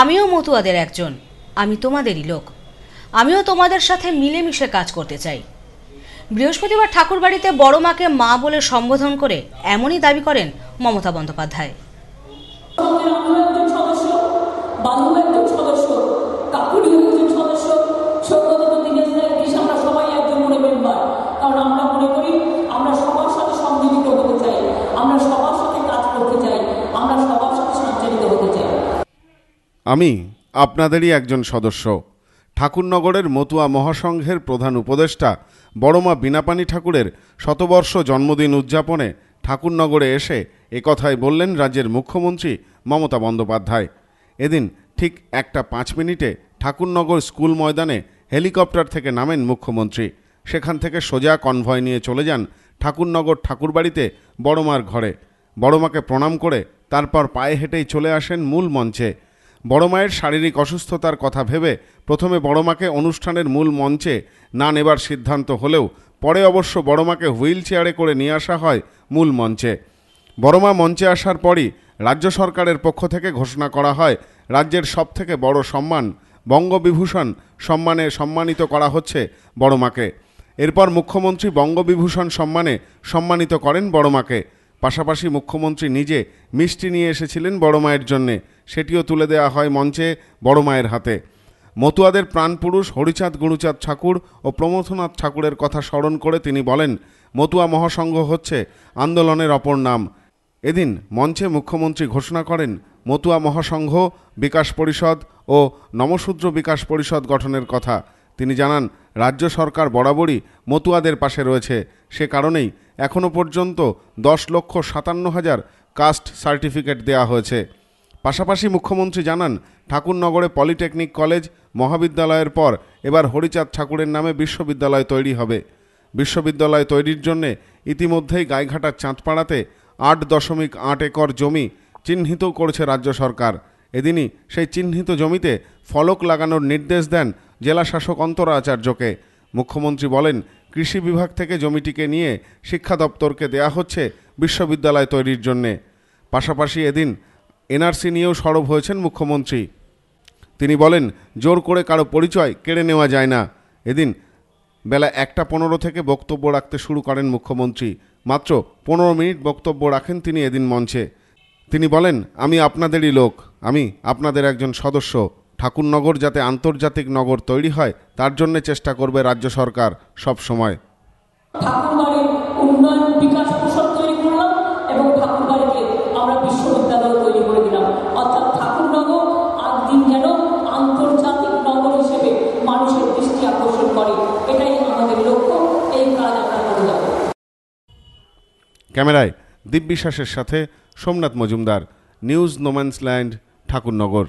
আমিও মতুয়াদের একজন আমি তোমাদেরই লোক আমিও তোমাদের সাথে মিলেমিশে কাজ করতে চাই বৃহস্পতিবার ঠাকুরবাড়িতে বড় মাকে মা বলে সম্বোধন করে এমনই দাবি করেন মমতা বন্দ্যোপাধ্যায় আমি আপনাদেরই একজন সদস্য ঠাকুরনগরের মতুয়া মহাসংঘের প্রধান উপদেষ্টা বড়মা বিনাপানি ঠাকুরের শতবর্ষ জন্মদিন উদযাপনে ঠাকুরনগরে এসে একথায় বললেন রাজ্যের মুখ্যমন্ত্রী মমতা বন্দ্যোপাধ্যায় এদিন ঠিক একটা পাঁচ মিনিটে ঠাকুরনগর স্কুল ময়দানে হেলিকপ্টার থেকে নামেন মুখ্যমন্ত্রী সেখান থেকে সোজা কনভয় নিয়ে চলে যান ঠাকুরনগর ঠাকুরবাড়িতে বড়মার ঘরে বড়মাকে প্রণাম করে তারপর পায়ে হেঁটেই চলে আসেন মূল মঞ্চে বড় মায়ের শারীরিক অসুস্থতার কথা ভেবে প্রথমে বড় মাকে অনুষ্ঠানের মূল মঞ্চে না নেবার সিদ্ধান্ত হলেও পরে অবশ্য বড় মাকে হুইল চেয়ারে করে নিয়ে আসা হয় মূল মঞ্চে বড়মা মঞ্চে আসার পরই রাজ্য সরকারের পক্ষ থেকে ঘোষণা করা হয় রাজ্যের সবথেকে বড় সম্মান বঙ্গবিভূষণ সম্মানে সম্মানিত করা হচ্ছে বড়মাকে এরপর মুখ্যমন্ত্রী বঙ্গবিভূষণ সম্মানে সম্মানিত করেন বড়মাকে পাশাপাশি মুখ্যমন্ত্রী নিজে মিষ্টি নিয়ে এসেছিলেন বড় মায়ের জন্যে সেটিও তুলে দেয়া হয় মঞ্চে বড় মায়ের হাতে মতুয়াদের প্রাণপুরুষ হরিচাঁদ গুরুচাঁদ ঠাকুর ও প্রমথনাথ ঠাকুরের কথা স্মরণ করে তিনি বলেন মতুয়া মহাসংঘ হচ্ছে আন্দোলনের অপর নাম এদিন মঞ্চে মুখ্যমন্ত্রী ঘোষণা করেন মতুয়া মহাসংঘ বিকাশ পরিষদ ও নমশূদ্র বিকাশ পরিষদ গঠনের কথা তিনি জানান রাজ্য সরকার বরাবরই মতুয়াদের পাশে রয়েছে সে কারণেই এখনও পর্যন্ত দশ লক্ষ সাতান্ন হাজার কাস্ট সার্টিফিকেট দেয়া হয়েছে পাশাপাশি মুখ্যমন্ত্রী জানান ঠাকুরনগরে পলিটেকনিক কলেজ মহাবিদ্যালয়ের পর এবার হরিচাঁদ ঠাকুরের নামে বিশ্ববিদ্যালয় তৈরি হবে বিশ্ববিদ্যালয় তৈরির জন্যে ইতিমধ্যেই গাইঘাটার চাঁদপাড়াতে আট দশমিক আট একর জমি চিহ্নিত করেছে রাজ্য সরকার এদিনই সেই চিহ্নিত জমিতে ফলক লাগানোর নির্দেশ দেন জেলা শাসক অন্তর আচার্যকে মুখ্যমন্ত্রী বলেন কৃষি বিভাগ থেকে জমিটিকে নিয়ে শিক্ষা দপ্তরকে দেয়া হচ্ছে বিশ্ববিদ্যালয় তৈরির জন্যে পাশাপাশি এদিন এনআরসি নিয়েও সরব হয়েছেন মুখ্যমন্ত্রী তিনি বলেন জোর করে কারো পরিচয় কেড়ে নেওয়া যায় না এদিন বেলা একটা পনেরো থেকে বক্তব্য রাখতে শুরু করেন মুখ্যমন্ত্রী মাত্র পনেরো মিনিট বক্তব্য রাখেন তিনি এদিন মঞ্চে তিনি বলেন আমি আপনাদেরই লোক আমি আপনাদের একজন সদস্য ঠাকুরনগর যাতে আন্তর্জাতিক নগর তৈরি হয় তার জন্য চেষ্টা করবে রাজ্য সরকার সব সময় উন্নয়ন বিকাশ তৈরি করলাম আমরা বিশ্ববিদ্যালয় তৈরি করে দিলাম অর্থাৎ ঠাকুরনগর যেন আন্তর্জাতিক নগর হিসেবে মানুষের দৃষ্টি আকর্ষণ করে এটাই আমাদের লক্ষ্য এই কাজ আমরা করে যাব ক্যামেরায় দীপ বিশ্বাসের সাথে সোমনাথ মজুমদার নিউজ নোম্যান্সল্যান্ড ঠাকুরনগর